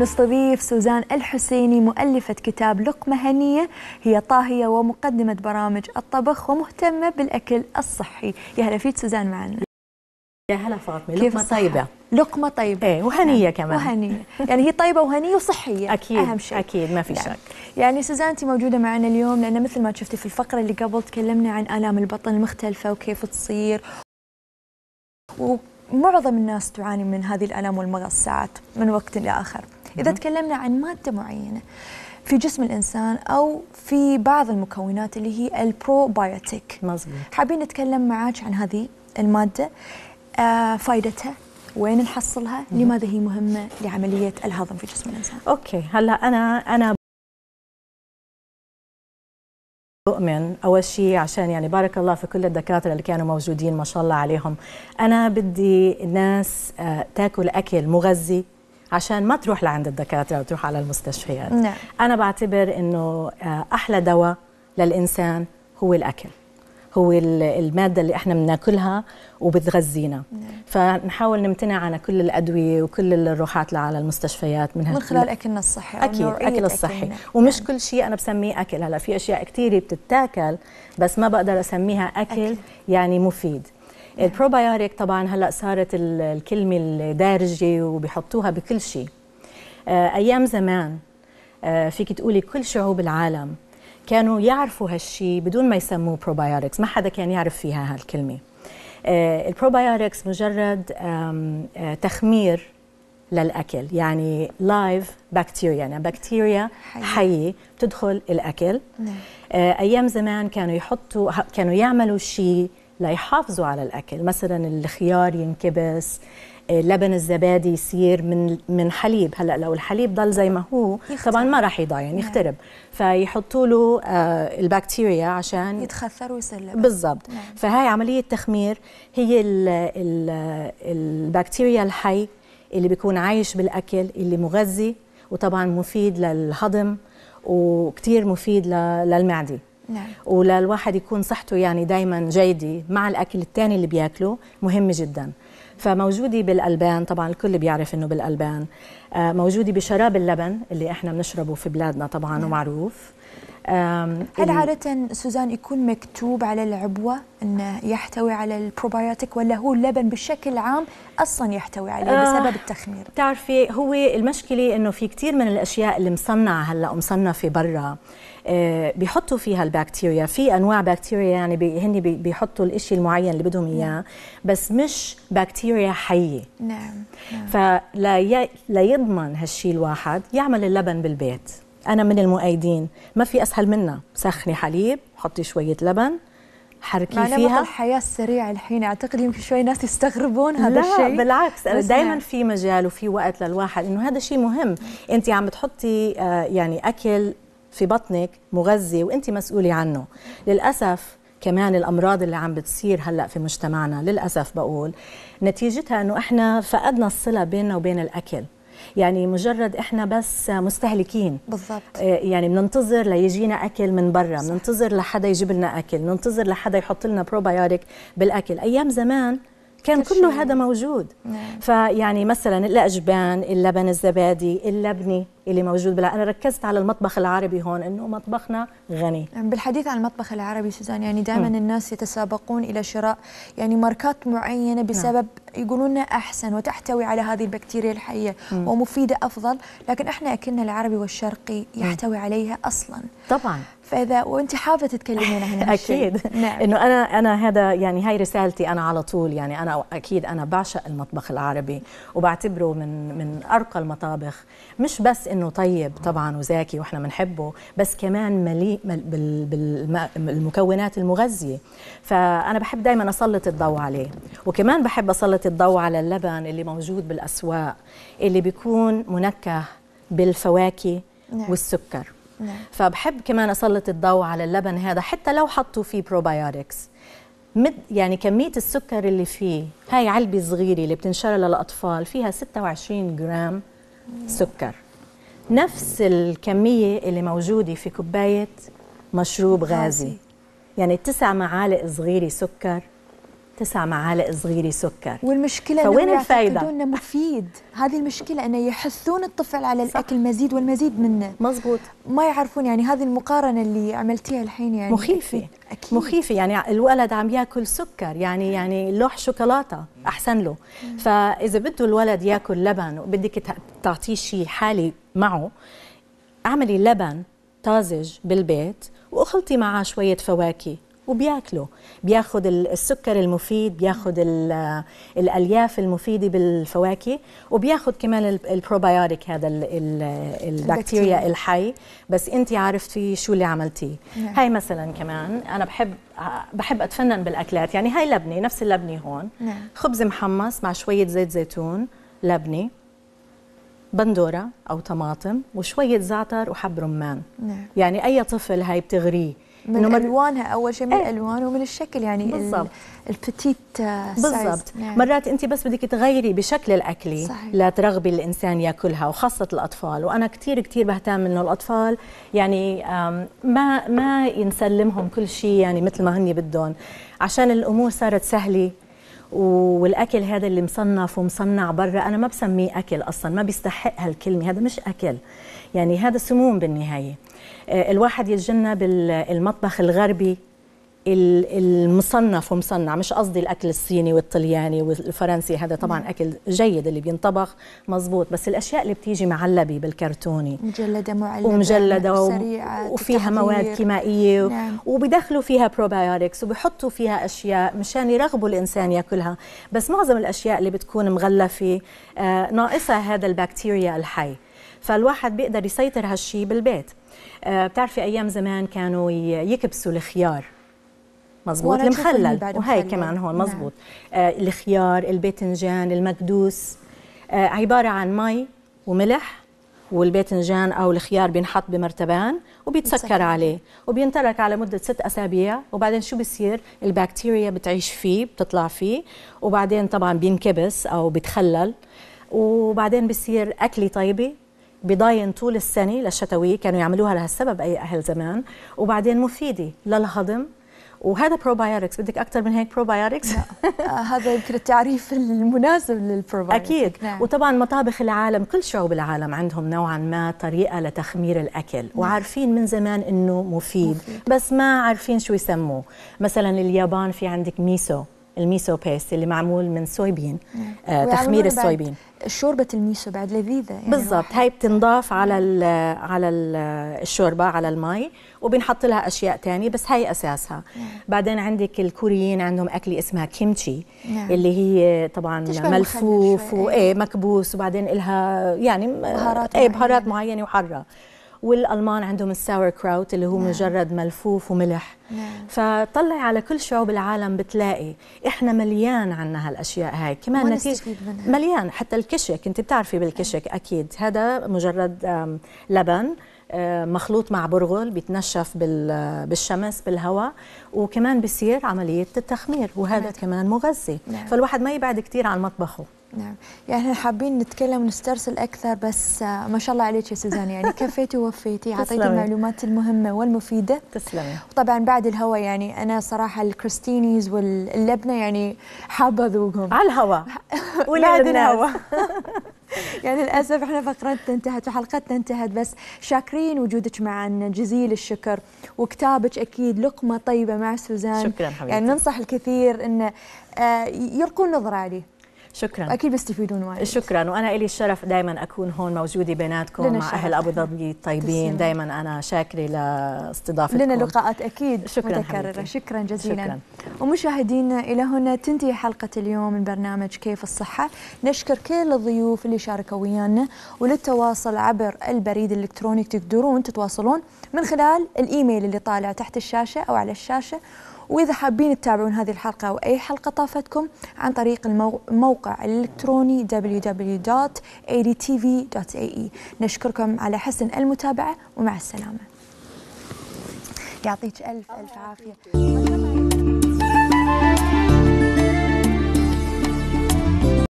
نستضيف سوزان الحسيني مؤلفة كتاب لقمة هنية هي طاهية ومقدمة برامج الطبخ ومهتمة بالأكل الصحي يا هلا فيك سوزان معنا يا هلا فاطمه لقمه طيبه لقمه طيبه ايه وهنيه نعم. كمان وهنيه يعني هي طيبه وهنيه وصحيه اكيد اهم شيء اكيد ما في نعم. شك يعني سوزان انت موجوده معنا اليوم لان مثل ما شفتي في الفقره اللي قبل تكلمنا عن الام البطن المختلفه وكيف تصير ومعظم الناس تعاني من هذه الالام والمغصات من وقت لاخر إذا تكلمنا عن مادة معينة في جسم الإنسان أو في بعض المكونات اللي هي البروبايوتيك مظبوط حابين نتكلم معاك عن هذه المادة آه فائدتها وين نحصلها لماذا هي مهمة لعملية الهضم في جسم الإنسان أوكي هلأ أنا أنا بؤمن اول شيء عشان يعني بارك الله في كل الدكاتره اللي كانوا موجودين ما شاء الله عليهم انا بدي الناس آه، تاكل اكل مغذي عشان ما تروح لعند الدكاتره وتروح على المستشفيات نعم. انا بعتبر انه آه، احلى دواء للانسان هو الاكل هو المادة اللي احنا بناكلها وبتغذينا نعم. فنحاول نمتنع عن كل الأدوية وكل الروحات اللي على المستشفيات من من خلال أكلنا الصحي أكيد أكل الصحي نعم. ومش نعم. كل شيء أنا بسميه أكل هلا في أشياء كثيرة بتتاكل بس ما بقدر أسميها أكل, أكل. يعني مفيد البروبايوتيك طبعا هلا صارت الكلمه الدارجه وبحطوها بكل شيء آه، ايام زمان آه، فيك تقولي كل شعوب العالم كانوا يعرفوا هالشيء بدون ما يسموه بروبايوتكس ما حدا كان يعرف فيها هالكلمه آه، البروبايوتكس مجرد تخمير للاكل يعني لايف بكتيريا يعني بكتيريا حي. حيه بتدخل الاكل نعم. ايام زمان كانوا يحطوا كانوا يعملوا شيء ليحافظوا على الاكل مثلا الخيار ينكبس آه، لبن الزبادي يصير من من حليب هلا لو الحليب ضل زي ما هو يخترب. طبعا ما راح يضاين نعم. يخترب فيحطوا له آه، البكتيريا عشان يتخثر ويصير بالضبط نعم. فهي عمليه تخمير هي الـ الـ البكتيريا الحي اللي بيكون عايش بالاكل اللي مغذي وطبعا مفيد للهضم وكتير مفيد للمعده نعم. وللواحد يكون صحته يعني دائما جيده مع الاكل الثاني اللي بياكله مهم جدا فموجوده بالالبان طبعا الكل بيعرف انه بالالبان آه، موجوده بشراب اللبن اللي احنا بنشربه في بلادنا طبعا نعم. ومعروف هل عادة سوزان يكون مكتوب على العبوة أنه يحتوي على البروبايوتيك ولا هو اللبن بشكل عام أصلا يحتوي عليه آه، بسبب التخمير؟ تعرفي هو المشكلة أنه في كثير من الأشياء اللي مصنعة هلأ ومصنفة برا آه، بيحطوا فيها البكتيريا في أنواع بكتيريا يعني بي هن بيحطوا الإشي المعين اللي بدهم إياه نعم. بس مش بكتيريا حية نعم, نعم. فلا يضمن هالشي الواحد يعمل اللبن بالبيت أنا من المؤيدين ما في أسهل منها سخني حليب حطي شوية لبن حركي معنا فيها نمط الحياة السريع الحين أعتقد يمكن شوي ناس يستغربون هذا الشيء لا بالعكس دائما في مجال وفي وقت للواحد إنه هذا شيء مهم أنت عم بتحطي آه، يعني أكل في بطنك مغذي وأنت مسؤولة عنه للأسف كمان الامراض اللي عم بتصير هلا في مجتمعنا للاسف بقول نتيجتها انه احنا فقدنا الصله بيننا وبين الاكل يعني مجرد احنا بس مستهلكين بالضبط آه، يعني بننتظر ليجينا اكل من برا بننتظر لحدا يجيب لنا اكل بننتظر لحدا يحط لنا بروبايوتيك بالاكل ايام زمان كان كله هذا موجود نعم. فيعني مثلا الاجبان اللبن الزبادي اللبني اللي موجود بلا انا ركزت على المطبخ العربي هون انه مطبخنا غني نعم، بالحديث عن المطبخ العربي سوزان يعني دائما الناس يتسابقون الى شراء يعني ماركات معينه نعم. بسبب يقولون احسن وتحتوي على هذه البكتيريا الحيه مم. ومفيده افضل لكن احنا اكلنا العربي والشرقي يحتوي مم. عليها اصلا طبعا فاذا وانت حابه تتكلمين عن اكيد نعم. انه انا انا هذا يعني هاي رسالتي انا على طول يعني انا اكيد انا بعشق المطبخ العربي وبعتبره من من ارقى المطابخ مش بس انه طيب طبعا وزاكي واحنا بنحبه بس كمان مليء بالمكونات المغذيه فانا بحب دائما اسلط الضوء عليه وكمان بحب اسلط الضوء على اللبن اللي موجود بالأسواق اللي بيكون منكه بالفواكه نعم. والسكر نعم. فبحب كمان أسلط الضوء على اللبن هذا حتى لو حطوا فيه بروبايوتكس مد يعني كمية السكر اللي فيه هاي علبة صغيرة اللي بتنشرها للأطفال فيها 26 جرام سكر نفس الكمية اللي موجودة في كوباية مشروب غازي يعني تسع معالق صغيرة سكر تسع معالق صغيره سكر والمشكله فوين الفايده انه مفيد هذه المشكله انه يحثون الطفل على الاكل مزيد والمزيد منه مزبوط ما يعرفون يعني هذه المقارنه اللي عملتيها الحين يعني مخيفه أكيد. مخيفه يعني الولد عم ياكل سكر يعني يعني لوح شوكولاته احسن له فاذا بده الولد ياكل لبن وبدك تعطيه شيء حالي معه اعملي لبن طازج بالبيت واخلطي معه شويه فواكه وبياكله بياخد السكر المفيد بياخد الالياف المفيده بالفواكه وبياخد كمان البروبايوتيك هذا البكتيريا الحي بس انت عرفتي شو اللي عملتيه نعم. هاي مثلا كمان انا بحب بحب اتفنن بالاكلات يعني هاي لبنه نفس اللبنه هون نعم. خبز محمص مع شويه زيت زيتون لبنه بندوره او طماطم وشويه زعتر وحب رمان نعم. يعني اي طفل هاي بتغريه من الوانها اول شيء من إيه. الالوان ومن الشكل يعني بالضبط البتيت آه، بالضبط يعني. مرات انت بس بدك تغيري بشكل الاكل صحيح. لا ترغبي الانسان ياكلها وخاصه الاطفال وانا كثير كثير بهتم انه الاطفال يعني ما ما ينسلمهم كل شيء يعني مثل ما هن بدهم عشان الامور صارت سهله والاكل هذا اللي مصنف ومصنع برا انا ما بسميه اكل اصلا ما بيستحق هالكلمه هذا مش اكل يعني هذا سموم بالنهاية آه، الواحد يتجنب المطبخ الغربي المصنف ومصنع مش قصدي الاكل الصيني والطلياني والفرنسي هذا طبعا نعم. اكل جيد اللي بينطبخ مزبوط بس الاشياء اللي بتيجي معلبه بالكرتوني مجلده معلبه ومجلده سريعة وفيها مواد كيمائيه نعم. وبيدخلوا فيها بروبايوتكس وبيحطوا فيها اشياء مشان يرغبوا الانسان ياكلها بس معظم الاشياء اللي بتكون مغلفه آه، ناقصها هذا البكتيريا الحي فالواحد بيقدر يسيطر هالشيء بالبيت آه، بتعرفي ايام زمان كانوا يكبسوا الخيار مزبوط المخلل وهي كمان هون نعم. مزبوط نعم. آه الخيار الباذنجان المكدوس آه عباره عن مي وملح والباذنجان او الخيار بينحط بمرتبان وبيتسكر عليه وبينترك على مده ست اسابيع وبعدين شو بصير البكتيريا بتعيش فيه بتطلع فيه وبعدين طبعا بينكبس او بتخلل وبعدين بصير اكله طيبه بضاين طول السنه للشتويه كانوا يعملوها لهالسبب اي اهل زمان وبعدين مفيده للهضم وهذا بروبايوتكس بدك اكثر من هيك بروبايوتكس آه، هذا يمكن التعريف المناسب للبروبايوتكس اكيد نعم. وطبعا مطابخ العالم كل شعوب العالم عندهم نوعا ما طريقه لتخمير الاكل نعم. وعارفين من زمان انه مفيد, مفيد بس ما عارفين شو يسموه مثلا اليابان في عندك ميسو الميسو بيست اللي معمول من سويبين آه تخمير السويبين شوربه الميسو بعد لذيذه يعني بالضبط هاي بتنضاف على الـ على الـ الشوربه على المي وبنحط لها اشياء تانية بس هاي اساسها بعدين عندك الكوريين عندهم اكله اسمها كيمتشي نعم. اللي هي طبعا ملفوف وايه إيه. مكبوس وبعدين لها يعني بهارات ايه بهارات معينه وحره والالمان عندهم الساور كراوت اللي هو نعم. مجرد ملفوف وملح نعم. فطلع على كل شعوب العالم بتلاقي احنا مليان عنا هالاشياء هاي كمان نتيجه مليان حتى الكشك انت بتعرفي بالكشك نعم. اكيد هذا مجرد لبن مخلوط مع برغل بيتنشف بالشمس بالهواء وكمان بصير عمليه التخمير وهذا نعم. كمان مغذي نعم. فالواحد ما يبعد كثير عن مطبخه نعم يعني احنا حابين نتكلم ونسترسل اكثر بس آه، ما شاء الله عليك يا سوزان يعني كفيتي ووفيتي اعطيتي المعلومات المهمه والمفيده تسلمي وطبعا بعد الهوا يعني انا صراحه الكريستينيز واللبنه يعني حابه اذوقهم على الهوا بعد الهوا يعني للاسف احنا فقرتنا انتهت وحلقتنا انتهت بس شاكرين وجودك معنا جزيل الشكر وكتابك اكيد لقمه طيبه مع سوزان شكرا حبيبتي يعني ننصح الكثير انه آه، يلقون نظره عليه شكرا اكيد بيستفيدون وايد شكرا وانا لي الشرف دائما اكون هون موجوده بيناتكم مع اهل ابو ظبي الطيبين دائما انا شاكره لاستضافتكم لنا لقاءات اكيد شكرا متكرره حبيبتي. شكرا جزيلا شكرا. ومشاهدينا الى هنا تنتهي حلقه اليوم من برنامج كيف الصحه نشكر كل الضيوف اللي شاركوا ويانا وللتواصل عبر البريد الالكتروني تقدرون تتواصلون من خلال الايميل اللي طالع تحت الشاشه او على الشاشه وإذا حابين تتابعون هذه الحلقة أو أي حلقة طافتكم عن طريق الموقع الإلكتروني www.adtv.ae نشكركم على حسن المتابعة ومع السلامة يعطيك ألف ألف عافية